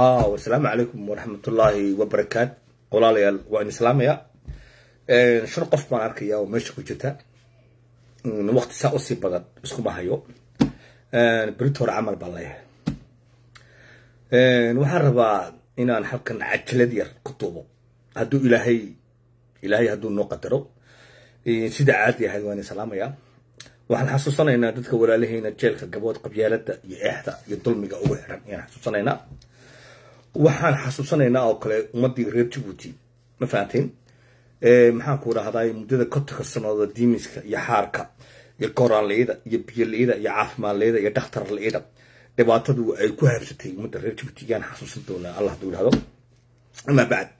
asalaamu ah, calaykum waraxmatullaahi wabarakaat waa waan islaamaya shan qof baan arkaya oo meesha ku jirta mm, waqti saa usii badan iskuma hayo berito camal baan leeyahay waxaan rabaa inaan halkan cajalad yar ku duubo hadduu ilaahay ilaahay hadduu noo qadaro sida caadi ahayd waan islaamayaa waxaan xasuusanaynaa dadka walaalaheena jeelka gabood qabyaaladda iyo eexda iyo dulmiga ugu xiran ayaan xasuusanaynaa waxaan xasuusanaynaa oo kale ummadii reer jibuuti ma fahanteen maxaan ku dhahday muddada kontonka sanooda diimiska iyo xaarka iyo goraanleyda iyo biyola-ida iyo caafimaadleyda iyo dhakhtarleyda dhibaatadu ay ku haabsatay ummadda reer jibuuti yaan xasuusan doonaa allah haduu idhahdo amaa bacd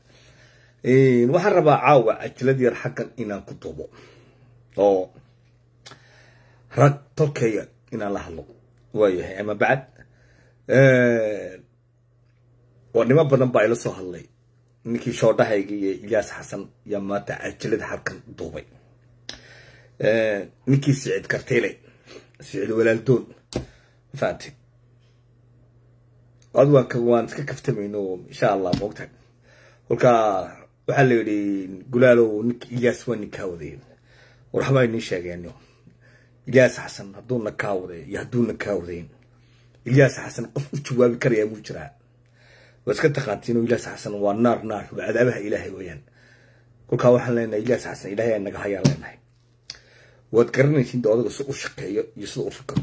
waxaan rabaa caawa cajalad yar xaggan inaan ku duubo oo rag tolkaya inaan la hadlo waayahay ama bacd oo niman badan baa ila soo hadlay ninkii shoodhahayga iyo ilyaas xasan yaa maanta cajalada halkan duubay ninkii siciid kartiile siciid walaaldoon mafahanti ad waan iska kaftamayno insha allah moogta kolkaa waxaa la yidhi gulaalow nink ilyaas waa nin kaa wadaya war sheegeen ilyaas xasan hadduuna kaa wadayn iyo hadduuna kaa wadayn ilyaas xasan qof u jawaabi karayaa muu jiraa waa iska taqaantiin oo ilyas xasan waa naar naar waa cadaabaha ilaahay weyaan kolkaa waxaan leenahay ilyas xasan ilaahay aa naga hayaan leenahay waad garanaysiin doodaga si u shaqeeyo iyo sida u fikiro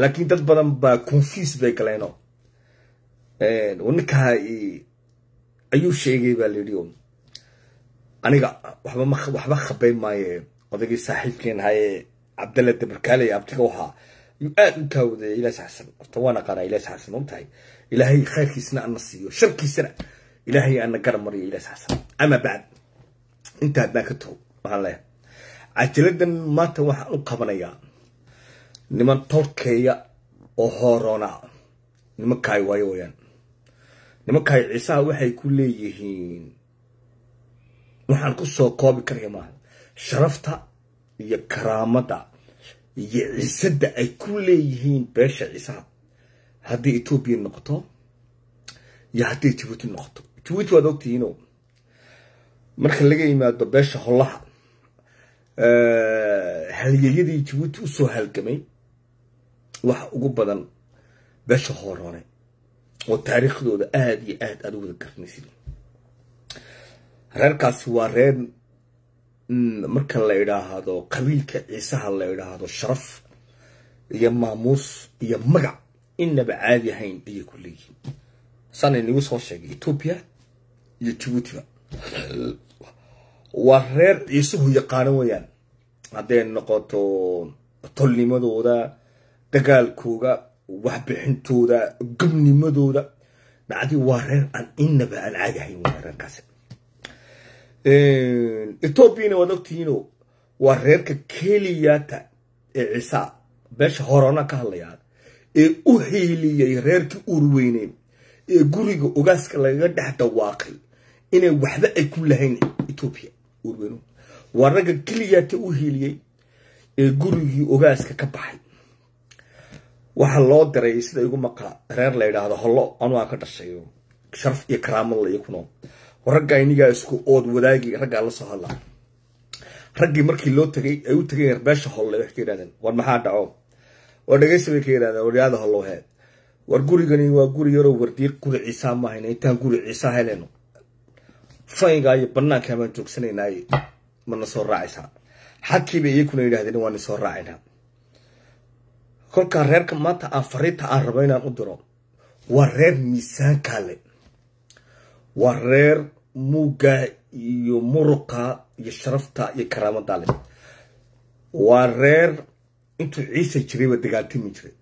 laakiin dad badan baa confuse bay galeenoo ninkaa ayuu sheegay baa layidhi aniga waxba ma waxba khabay maaye odaygii saaxiibkeen ahayee cabdalle dabarkaale abtiga wahaa inuu aada u siiyo sharkiisana ilaahay ana garab mariyo ilaas xasan maanta waxaan u qabanayaa niman tolkeeya oo hooroona nimankaay waayo wayaan nimankaay ciisaha waxay ku leeyihiin waxaan ku soo koobi karaya maaha sharafta iyo karaamada iyo cisada ay ku leeyihiin beesha ciisaha hadday etoobiya noqoto iyo hadday jibuuti noqoto jibuuti waad ogtihiino marka laga yimaado beesha hollaha eh, halyeyadii jibuuti usoo halgamay wax ugu badan beesha hoorone oo taariikhdooda aada iyo aad aad u wada garanaysid reerkaasi waa reer marka la idhaahdo qabiilka ciisaha la idhaahdo sharaf iyo maamuus iyo magac inaba caadi ahayn ayay ku leeyihiin saana inagu soo sheegay etoobiya iyo jibuutiba waa reer ciisuhu yaqaano weeyaan hadday noqoto tolnimadooda dagaalkooda waxbixintooda gobnimadooda dhacdii waa reer aan inaba aan caadi ahayn weyan reerkaasi etoobiyana eh, waad ogtihiinoo waa reerka keliyata ee eh, cisaa beesha horona ka hadlayaan eh, ee u hiiliyey reerkii uurweyneyn ee guriga ogaaska lagaga dhex dawaaqay inay waxba ay ku lahayn etoobiya uurweynu waa ragga keliyata u hiiliyey ee gurigii ogaaska ka baxay waxaa loo diray sida igu maqa reer la yidhaahdo hollo anuu aan ka dhashay sharaf iyo karaamo la ikuno ragga inigaa isku ood wadaagi raggaa la soo hadla raggii markii loo tagay ay u tagayeen beesha holle waxay ka yidhahdeen war maxaa dhaco war dhegeysi bay ka yidhahdeen waryaada hollow war gurigani waa guri yaroo wardiir guri ciisaa maahayna intaan guri ciisaa helayno fayngaa iyo bannaankaa baan joogsanaynaay mana soo raacaysaa xagkiibay iyakuna yidhahdeen waana soo raacaynaa kolkaan reerka maanta aan fariinta aan rabo inaan u diro waa reer miisaankaa le waa reer muuga iyo muruqa iyo sharafta iyo karaamada leh waa reer intuu ciise jirayba dagaaltimi jiray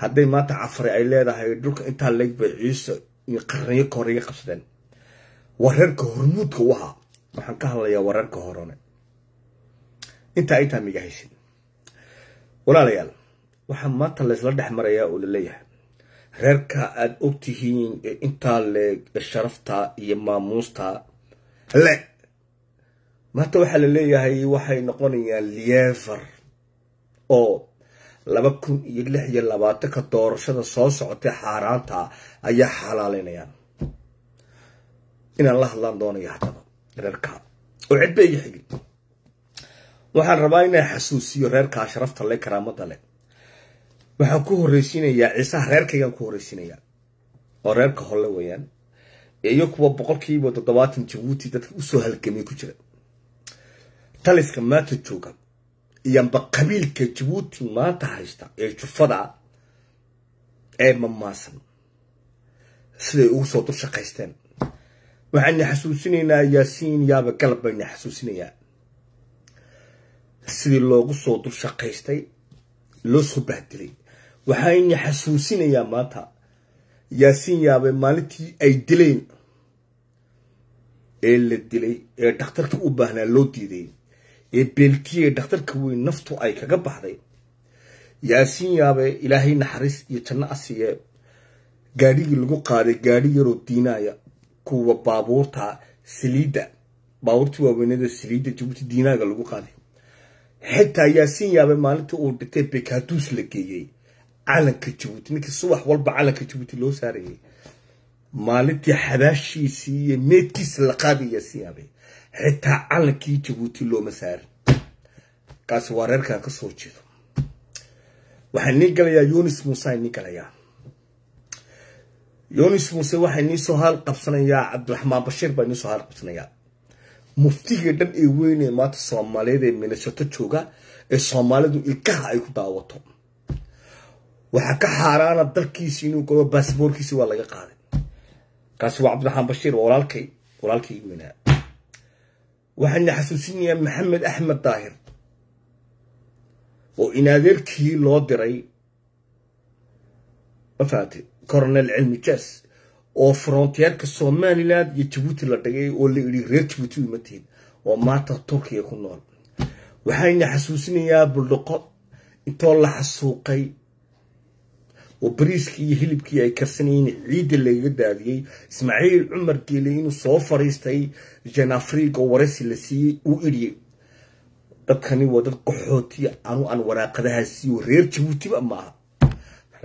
hadday maanta cafre ay leedahay dhulka intaa leeg bay ciise iyo qarniyo ka hore iga qabsadeen waa reerka hormuudka u ahaa waxaan ka hadlayaa wareerka reerka horone intaa intaa miga haysin walaalayaal waxaa maanta laysla dhex marayaa oo laleeyahay reerka aada ogtihiin intaa leeg sharafta iyo maamuusta le maanta waxaa la leeyahay waxay noqonayaan liever oo laba kun iyo lix iyo labaatanka doorashada soo socotay xaaraanta ayaa xalaaleynayaan inaan la hadlaan doonayo haddaba reerka oo cid bay yixiin waxaan rabaa inaan xasuusiyo reerkaa sharafta le karaamada leh waxaan ku horreysiinayaa ciisaha reerkaygaan ku horreysiinayaa oo reerka holle weeyaan iyo kuwa boqolkiiba toddobaatan jabuuti dadka usoo halgamay ku jira taliska maanta jooga iyoamba qabiilka jabuuti maanta haysta ee jufada ee mamaasan siday ugu soo dul shaqaysteen waxaana xasuusinaynaa yaasiin yaaba galab bayna xasuusinayaa sidii loogu soo dul shaqaystay loo soo bahdilay waxaana ina xasuusinayaa maanta yaasiin yaabe maalintii ay dileen ee la dilay ee dhakhtarka u baahnaa loo diiday ee beelkiye dhakhtarka weyn naftu ay kaga baxday yaasiin yaabe ilaahay naxariis iyo janno a gaadhigii lagu qaaday gaadhi yaroo diinaaya kuwa baabuurta saliidda baabuurtii waaweynada saliidda jabuuti diinaaga lagu qaaday xitaa yaasiin yaabe maalintii uu dhintay bekaduus la geeyey calanka jabuuti ninkii subax walba calanka jabuuti loo saarayay maalintii xabaashiisii iyo meedkiisa la qaadaya siyaabay xitaa calankii jabuuti looma saarin kaasi waa reerkan ka soo jeedo waxaan nii galayaa yunis muuse nii galayaa yunis muuse waxaa nii soo haal qabsanayaa cabdiraxmaan bashiir baa nii soo haal qabsanayaa muftigii dhan ee weyne maanta soomaaliyeed ee minasato jooga ee soomaalidu ilkaha ay ku daawato waxaa ka xaaraana dalkiisi inuu gobo baasboorkiisi waa laga qaaday kaasi waa cabdiraxmaan bashiir waa walaalkay walaalkay igu weynaa waxaana xasuusinayaa maxamed axmed daahir oo in loo diray mafaate coronel cilmi jas oo frontiyeerka somalilan iyo jabuuti la dhigay oo la idhi reer jabuuti umatihid oo maanta turkiya ku nool waxaana xasuusinayaa buldhoqo intoo la xasuuqay oo bariiskii iyo hilibkii ay karsanayeen ciidda laga daadiyey ismaaciil cumar geele inuu soo fariistay janafrig oo waraysi la siiyey uu idhiyey dadkani waa dad qaxootiya anu aan waraaqadaha siiyo reer jabuutiba maaha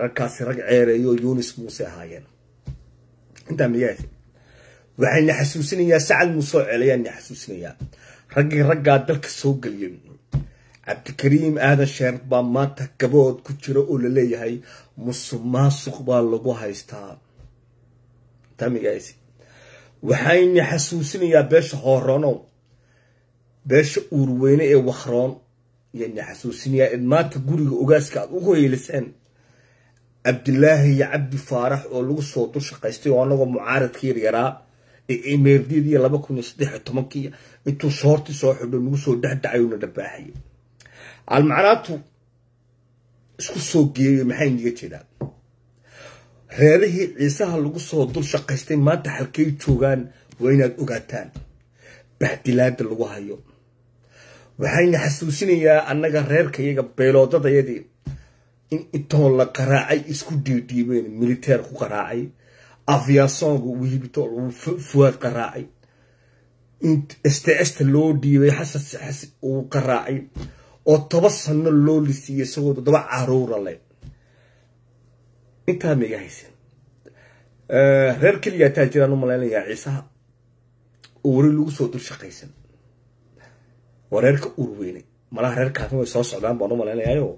ragkaasi rag ceereeyo yunis muuse ahaayeen intaa miyaa waxayna xasuusinayaa sacad muusoo ceelayaana xasuusinayaa raggii raggaa dalka soo geliyay cabdikariim aadan sheer baa maanta gabood ku jira oo la leeyahay musuq baa lagu haystaa tamigaasi waxayna xasuusinayaa beesha hooronow beesha uurweyne ee wakhroon yana xasuusinayaa ed maanta guriga ogaaska aad ugu heeliseen cabdilaahi iyo cabdi faarax oo lagu soo dul shaqaystay oo anagoo mucaaradka yaryaraa ee emeerdidiiyo laba kun iyo saddex iyo tobankii intuu soorti soo xidho nagu soo dhexdhacayuna dhabaaxayay almacnaatu isku soo geeyo maxay niga jiraan reerihii ciisaha lagu soo dul shaqaystay maanta halkay joogaan waa inaad ogaataan baxdilaada lagu hayo waxayna xasuusinayaa annaga reerkayaga beeloodadayadii in intoon la qaraacay isku dhiidhiibeen militeer ku qaraacay afyaasonga wiibto fuwaad qaraacay in sta sta loo dhiibay xasan uu qaraacay oo toba sano loo lisiiya isagoo toddoba caruura le intaa maiga haysan eh, reer keliyataa jiraan u malaynayaa ciisaha oo weli lagu soo dul shaqaysan waa reerka urweyne malaha reer kaafin way soo socdaan baan u malaynayaayoo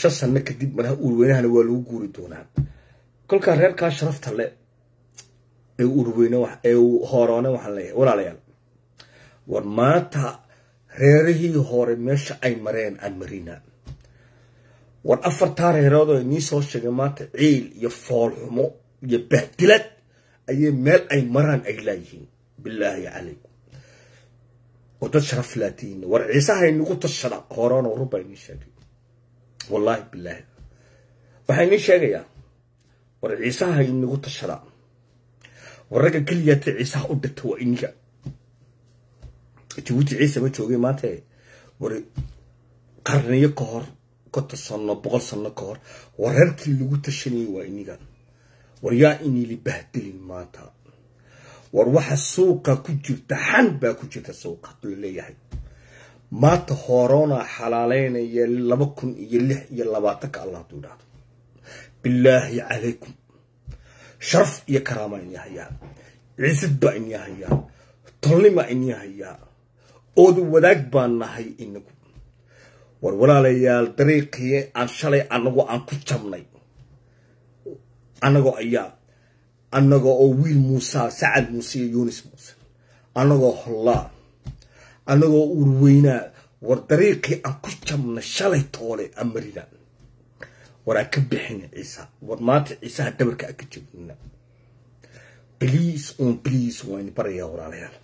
shan sanno kadib malaha uurweynahana waa lagu guuri doonaa kolkaa reerkaa sharafta le ee uurweyne ee hooroone waxaan leeyahay walaalayaal war maanta reerihii hore meesha ay mareen amarina war afartaa reerood oo inii soo sheegay maanta ciil iyo foolxumo iyo bahdilad ayay meel ay maraan ay laayihiin bilaahi calaykum oo dad sharaf laatihiin war ciise haynagu tashada horena warubaa inii sheegay wallaahi bilaahi waxaa inii sheegayaa war ciisaha haynagu tashada war ragga keliyaata ciisaha u dhata waa iniga jibuuti ciise ma joogay maanta war qarniyo ka hor konton sano boqol sano ka hor wareerkii lagu tashanayay waa inigan war yaa inili bahdelin maanta war waxa suuqa ku jirta xan baa ku jirta suuqa laleeyahay maanta horona xalaaleynaya laba kun iyo lix iyo labaatanka allah haduu idhaahdo bilaahi calaykum sharaf iyo karaama inii hayaa ciisad baa inii hayaa tolnimaa oodu wadaag baan nahay inagu war walaalayaal dariiqii aan shalay anagu aan ku jabnay anago ayaa annaga oo wiil muusa sacad muuse iyo yunis muuse anagoo hollaa anagoo urweynaa war dariiqii aan ku jabna shalay toole amarina war ka bixina ciisa war maanta ciisaha dhabarka aka ka jabnina bliis on bliis waan barayaa walaalayaal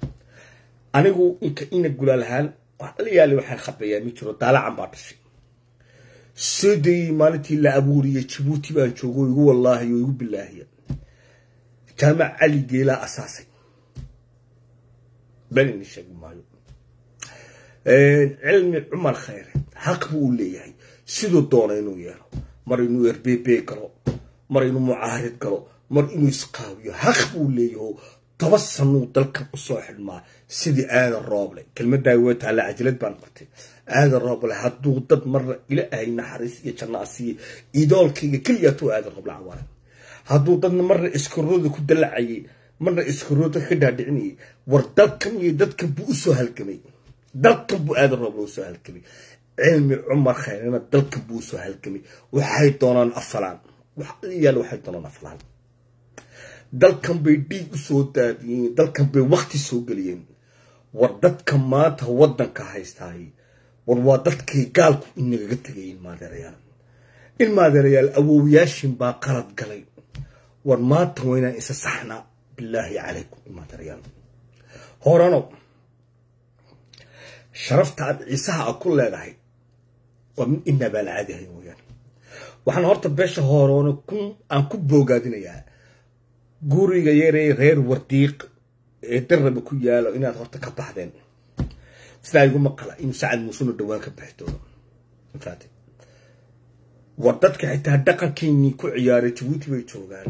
anigu ina gulaal ahaan aliyaali waxaan khabayaa ma jiro daalacan baa dhashay soday maalintii la abuuriya jabuuti baan joogo igu wallaahi oo igu bilaahiya jaamac cali geelaa asaasay benina sheegi maayo cilmi cumar khayre xaq bu u leeyahay siduu doona inuu yeelo mar inuu erbeebe galo mar inuu mucaarid galo mar inuu isqaawiyo xaq buu leeyaho toba sanuu dalkan usoo xidhmaa sidii aada rooble kelmadaa waa taalla cajalad baan qortay aadan rooble hadduu dad marna ila ahay naxariis iyo janno asiiye idoolkayga keliyaatu aadan rooble cawaare hadduu dadna marna iskarooda ku dallacayay marna iskarooda ka dhaadhicinayay war dalkan iyo dadkan buu usoo halgamay dalkan buu aadan rooble usoo halgamay cilmi cumar khayrena dalkan buu usoo halgamay waxay doonaan afalaan yaal waxay doonaan afalaan dalkan bay dhiig usoo daadiyeen dalkan bay wakti soo geliyeen war dadka maanta wadanka haystaay war waa dadkay gaalku inagaga tegay ilmaadeerayaal ilmaadeerayaal awowyaashin baa qalad galay war maanta waynaan isa saxna bilaahi calaykum ilmaadeerayaal horano sharafta aad ciisaha a ah ku leedahay waa mid inaa caadi ahayn weyaan waxaan horta beesha horoono kun aan ku boogaadinayaa guriga yarey reer wardiiq ee darraba ku yaalo inaad horta ka baxdeen sidaa igu maqla in sacad muusuna dhawaan ka baxdo war dadka xitaa dhaqankeennii ku ciyaaray jabuuti bay joogaan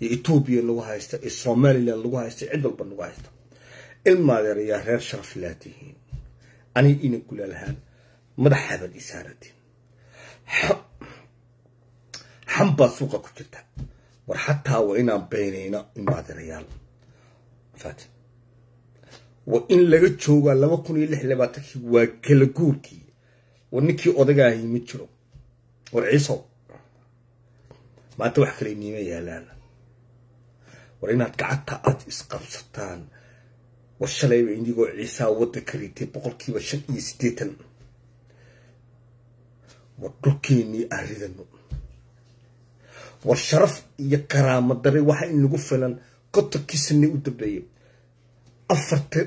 iyo etoobiya nagu haysta iyo somalilan lagu haysta cid walba nagu haysta ilmaadeer ayaa reer sharaf laatihiin tihiin aniga ina gulalahaan madax xabal isaaratiin xan baa suuqa ku jirta war xataa waa inaan beynayno mumaadirayaal fatin waa in laga joogaa laba kun iyo lix labaatankii waa kala guurkii war ninkii odaga ma jiro war ciiso maanta wax kale iniima yaalaan war inaad gacanta aad isqabsataan war shalayba indigoo ciisaa wadda ka ritay boqolkiiba shan iyo siddeetan war dhulkeenii arridanu war sharaf iyo karaamo dare waxa in lagu filan kotorkiisani u dambeeyay afarta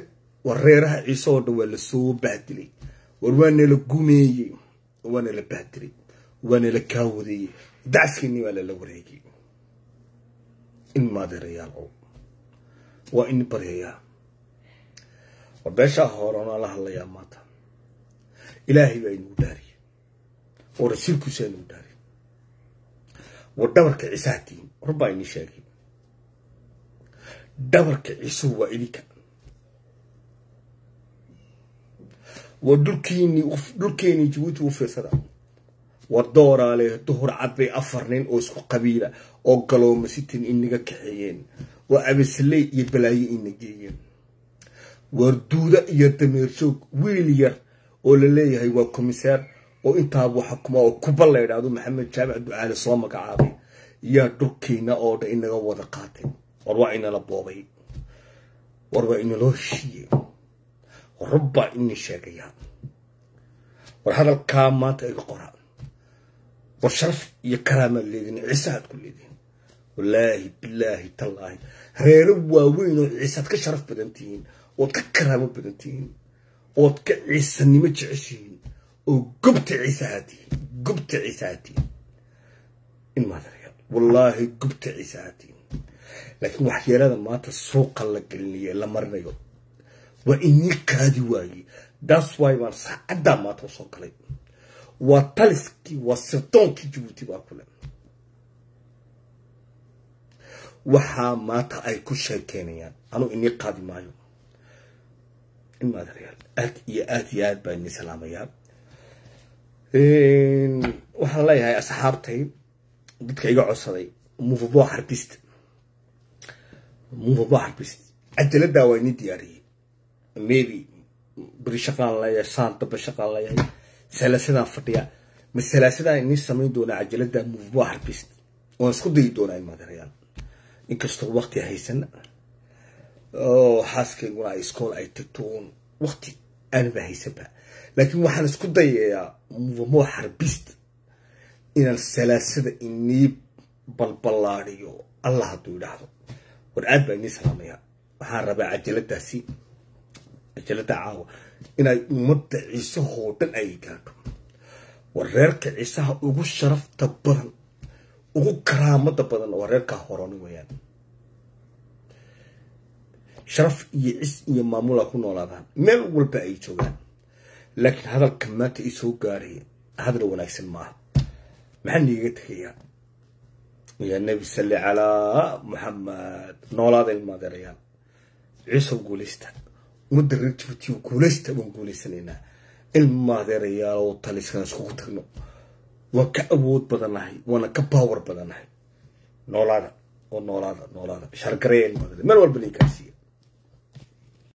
wareeraha ciise oo dhan waa lasoo bahdilay war waana la gumeeyey waana la bahdilay waana la kaawadeeyey dacskiini waa lala wareegay in maadeerayaal o waa in baryayaa war beeshaa horanaa la hadlayaa maanta ilaahay baa inagu dhaariyay oo rasuulkiisaa inagu dhaariy ودورك عساتي ربعيني شاكي دورك عسو وإليك ودلكيني وف دلكيني جوتي وفيصدا ودور عليه دهور عبي أفرنين أو سكو قبيلة أو قلو مسيتين إنك كحيين وأبسلي يبلاي إنك جيين وردودة يدمير شوك ويلير أو لليه هيوا كوميسار oo intaaba xukuma oo kuba la yidhaahdo maxamed jaamic ducaale soo magacaabay yaa dhulkiina oo dhan inaga wada qaatay war waa inala boobay war waa inaloo heshiiyey horab ini sheegayaa war hadalkaa maanta iga qora war sharaf iyo karaamaad leedihin ciisahaad ku leedihin wallaahi bilaahi tallaahi reero waaweyn oo ciisaad ka sharaf badan tihiin ood ka karaamo badantihiin tihiin ood ka ciisanimo jeceshihiin oo gubta ciise haatiye gubta ciise haatiye inmaad reer wallaahi gubta ciise haatiye laakiin waxyeelada maanta suuqa la gelinayo la marinayo waa inii kaadi waaye das baan saacaddaa maanta usoo galay waa taliskii waa sirtoonkii jabuuti baa kule waxaa maanta ay ku sheekeynayaan anuu inii qaadi maayo inmaad reer aad iyo aad iyo aad baa inii salaamayaa waxaan leeyahay asxaabtay dadka iga codsaday muvabo xarbist muvabo xarbist cajaladdaa waa ini diyaariyay maybe beri shaqaan leeyahay saan dambe shaqaan leeyahay salaasadaan fadhiya ma salaasadaan ini samayn doonaa cajalada muvabo harbist waan isku dayi doonaa imaadarayaal inkastoo waqti haysan oo oh, xaaskayguna ay iskool ay tagtoon waqti anaba haysaba laakiin waxaan isku dayayaa mudamo xarbist inaan salaasada inii balballaadhiyo allah haduu idhaahdo war aad baa inii salaamayaa waxaan rabaa cajaladaasi cajalada caawa inay ummadda ciisahoo dhan ay gaadho war reerka ciisaha ugu sharafta badan ugu karaamada badan waa reerkaa horoni weyaan sharaf iyo cis iyo maamula ku noolaadaan meel walba ay joogaan laakiin hadalka maanta i soo gaaraya hadal wanaagsan maaha maxaa niiga tegayaa yaa nebi salli calaa maxamed noolaada ilmaadeerayaal ciisow guulaysta ummadda reer jibuutiyo guulaysta waan guulaysanaynaa ilmaadeerayaal oo taliskan iskugu tagno waan ka awood badannahay waana ka